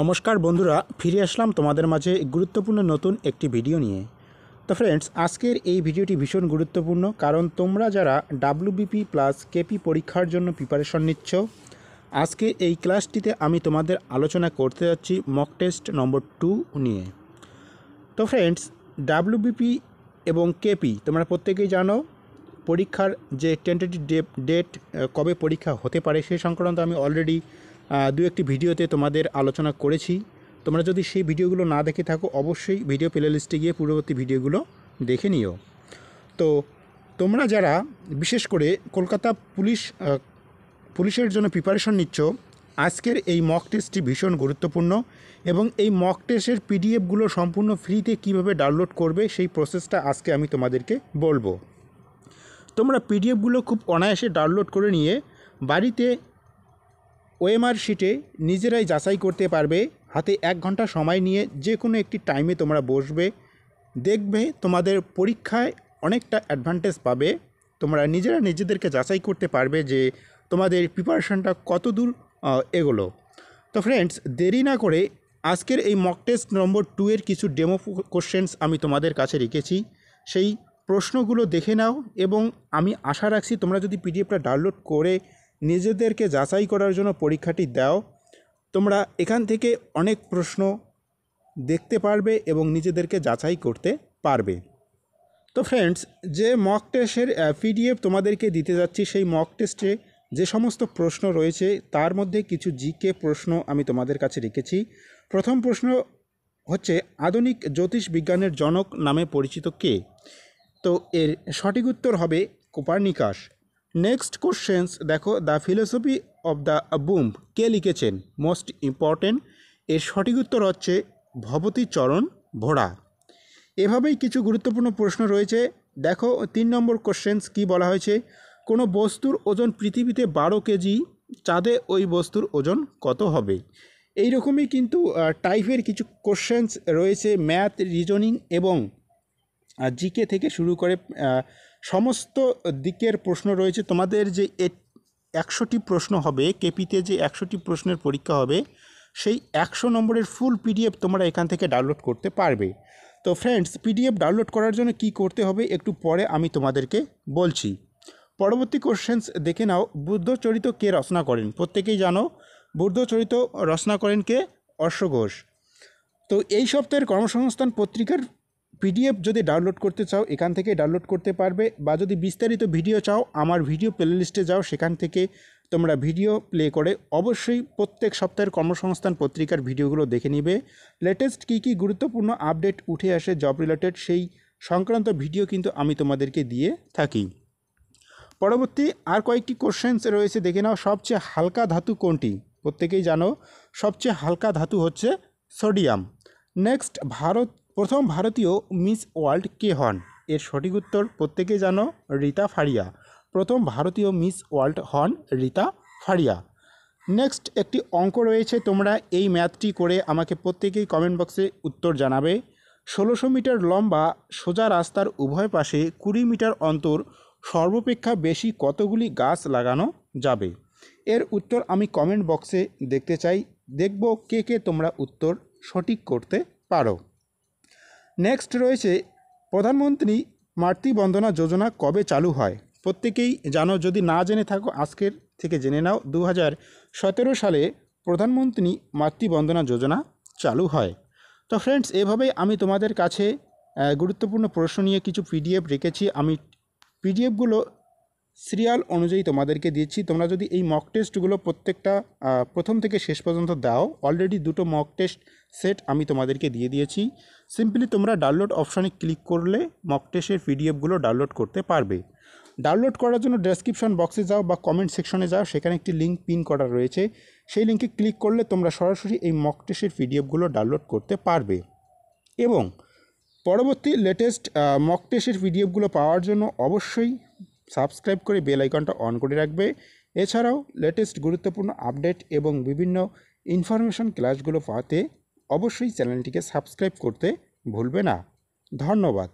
নমস্কার বন্ধুরা ফিরে আসলাম তোমাদের মাঝে গুরুত্বপূর্ণ নতুন একটি ভিডিও নিয়ে তো ফ্রেন্ডস আজকের এই ভিডিওটি ভীষণ গুরুত্বপূর্ণ কারণ তোমরা যারা ডাব্লুবিপি প্লাস কেপি পরীক্ষার জন্য প্রিপারেশন নিচ্ছ আজকে এই ক্লাসটিতে আমি তোমাদের আলোচনা করতে যাচ্ছি মক টেস্ট নম্বর টু নিয়ে তো ফ্রেন্ডস ডাব্লুবিপি এবং কেপি তোমরা প্রত্যেকেই জানো পরীক্ষার যে টেন্টেটিভ ডেট কবে পরীক্ষা হতে পারে সে সংক্রান্ত আমি অলরেডি দু একটি ভিডিওতে তোমাদের আলোচনা করেছি তোমরা যদি সেই ভিডিওগুলো না দেখে থাকো অবশ্যই ভিডিও প্লেলিস্টে গিয়ে পূর্ববর্তী ভিডিওগুলো দেখে নিও তো তোমরা যারা বিশেষ করে কলকাতা পুলিশ পুলিশের জন্য প্রিপারেশন নিচ্ছ আজকের এই মক টেস্টটি ভীষণ গুরুত্বপূর্ণ এবং এই মক টেস্টের পিডিএফগুলো সম্পূর্ণ ফ্রিতে কিভাবে ডাউনলোড করবে সেই প্রসেসটা আজকে আমি তোমাদেরকে বলবো তোমরা পিডিএফগুলো খুব অনায়াসে ডাউনলোড করে নিয়ে বাড়িতে ওএমআর শিটে নিজেরাই যাচাই করতে পারবে হাতে এক ঘন্টা সময় নিয়ে যে কোনো একটি টাইমে তোমরা বসবে দেখবে তোমাদের পরীক্ষায় অনেকটা অ্যাডভান্টেজ পাবে তোমরা নিজেরা নিজেদেরকে যাচাই করতে পারবে যে তোমাদের প্রিপারেশানটা দূর এগোলো তো ফ্রেন্ডস দেরি না করে আজকের এই মক টেস্ট নম্বর টু এর কিছু ডেমো কোশ্চেন্স আমি তোমাদের কাছে রেখেছি সেই প্রশ্নগুলো দেখে নাও এবং আমি আশা রাখছি তোমরা যদি পিডিএফটা ডাউনলোড করে নিজেদেরকে যাচাই করার জন্য পরীক্ষাটি দাও তোমরা এখান থেকে অনেক প্রশ্ন দেখতে পারবে এবং নিজেদেরকে যাচাই করতে পারবে তো ফ্রেন্ডস যে মক টেস্টের পিডিএফ তোমাদেরকে দিতে যাচ্ছি সেই মক টেস্টে যে সমস্ত প্রশ্ন রয়েছে তার মধ্যে কিছু জিকে প্রশ্ন আমি তোমাদের কাছে রেখেছি প্রথম প্রশ্ন হচ্ছে আধুনিক জ্যোতিষ বিজ্ঞানের জনক নামে পরিচিত কে তো এর সঠিক উত্তর হবে নিকাশ নেক্সট কোশ্চেন্স দেখো the philosophy of the bomb কে লিখেছেন মোস্ট ইম্পর্টেন্ট এর সঠিক উত্তর হচ্ছে ভবতী চরণ ভোড়া এভাবেই কিছু গুরুত্বপূর্ণ প্রশ্ন রয়েছে দেখো তিন নম্বর কোশ্চেন্স কি বলা হয়েছে কোনো বস্তুর ওজন পৃথিবীতে বারো কেজি চাঁদে ওই বস্তুর ওজন কত হবে এই রকমই কিন্তু টাইপের কিছু কোশ্চেন্স রয়েছে ম্যাথ রিজনিং এবং জিকে থেকে শুরু করে সমস্ত দিকের প্রশ্ন রয়েছে তোমাদের যে একশোটি প্রশ্ন হবে কেপিতে যে একশোটি প্রশ্নের পরীক্ষা হবে সেই একশো নম্বরের ফুল পিডিএফ তোমরা এখান থেকে ডাউনলোড করতে পারবে তো ফ্রেন্ডস পিডিএফ ডাউনলোড করার জন্য কি করতে হবে একটু পরে আমি তোমাদেরকে বলছি পরবর্তী কোশ্চেন্স দেখে নাও বুদ্ধচরিত কে রচনা করেন প্রত্যেকেই জানো বুদ্ধচরিত রচনা করেন কে অশ্বঘোষ তো এই সপ্তাহের কর্মসংস্থান পত্রিকার পিডিএফ যদি ডাউনলোড করতে চাও এখান থেকে ডাউনলোড করতে পারবে বা যদি বিস্তারিত ভিডিও চাও আমার ভিডিও প্লেলিস্টে যাও সেখান থেকে তোমরা ভিডিও প্লে করে অবশ্যই প্রত্যেক সপ্তাহের কর্মসংস্থান পত্রিকার ভিডিওগুলো দেখে নিবে লেটেস্ট কী কী গুরুত্বপূর্ণ আপডেট উঠে আসে জব রিলেটেড সেই সংক্রান্ত ভিডিও কিন্তু আমি তোমাদেরকে দিয়ে থাকি পরবর্তী আর কয়েকটি কোশ্চেন্স রয়েছে দেখে নাও সবচেয়ে হালকা ধাতু কোনটি প্রত্যেকেই জানো সবচেয়ে হালকা ধাতু হচ্ছে সোডিয়াম নেক্সট ভারত প্রথম ভারতীয় মিস ওয়ার্ল্ড কে হন এর সঠিক উত্তর প্রত্যেকে জানো রীতা ফারিয়া প্রথম ভারতীয় মিস ওয়ার্ল্ড হন রীতা ফারিয়া নেক্সট একটি অঙ্ক রয়েছে তোমরা এই ম্যাথটি করে আমাকে প্রত্যেকেই কমেন্ট বক্সে উত্তর জানাবে ষোলোশো মিটার লম্বা সোজা রাস্তার উভয় পাশে কুড়ি মিটার অন্তর সর্বাপেক্ষা বেশি কতগুলি গাছ লাগানো যাবে এর উত্তর আমি কমেন্ট বক্সে দেখতে চাই দেখব কে কে তোমরা উত্তর সঠিক করতে পারো নেক্সট রয়েছে প্রধানমন্ত্রী মাতৃবন্দনা যোজনা কবে চালু হয় প্রত্যেকেই জানো যদি না জেনে থাকো আজকের থেকে জেনে নাও দু হাজার সালে প্রধানমন্ত্রী মাতৃবন্দনা যোজনা চালু হয় তো ফ্রেন্ডস এভাবেই আমি তোমাদের কাছে গুরুত্বপূর্ণ প্রশ্ন নিয়ে কিছু পিডিএফ রেখেছি আমি পিডিএফগুলো সিরিয়াল অনুযায়ী তোমাদেরকে দিচ্ছি তোমরা যদি এই মক টেস্টগুলো প্রত্যেকটা প্রথম থেকে শেষ পর্যন্ত দাও অলরেডি দুটো মক টেস্ট সেট আমি তোমাদেরকে দিয়ে দিয়েছি সিম্পলি তোমরা ডাউনলোড অপশানে ক্লিক করলে মক টেস্টের পিডিএফগুলো ডাউনলোড করতে পারবে ডাউনলোড করার জন্য ডেসক্রিপশন বক্সে যাও বা কমেন্ট সেকশনে যাও সেখানে একটি লিঙ্ক পিন করা রয়েছে সেই লিঙ্কে ক্লিক করলে তোমরা সরাসরি এই মক টেস্টের পিডিএফগুলো ডাউনলোড করতে পারবে এবং পরবর্তী লেটেস্ট মক টেস্টের পিডিএফগুলো পাওয়ার জন্য অবশ্যই সাবস্ক্রাইব করে বেল আইকনটা অন করে রাখবে এছাড়াও লেটেস্ট গুরুত্বপূর্ণ আপডেট এবং বিভিন্ন ইনফরমেশন ক্লাসগুলো পাতে অবশ্যই চ্যানেলটিকে সাবস্ক্রাইব করতে ভুলবে না ধন্যবাদ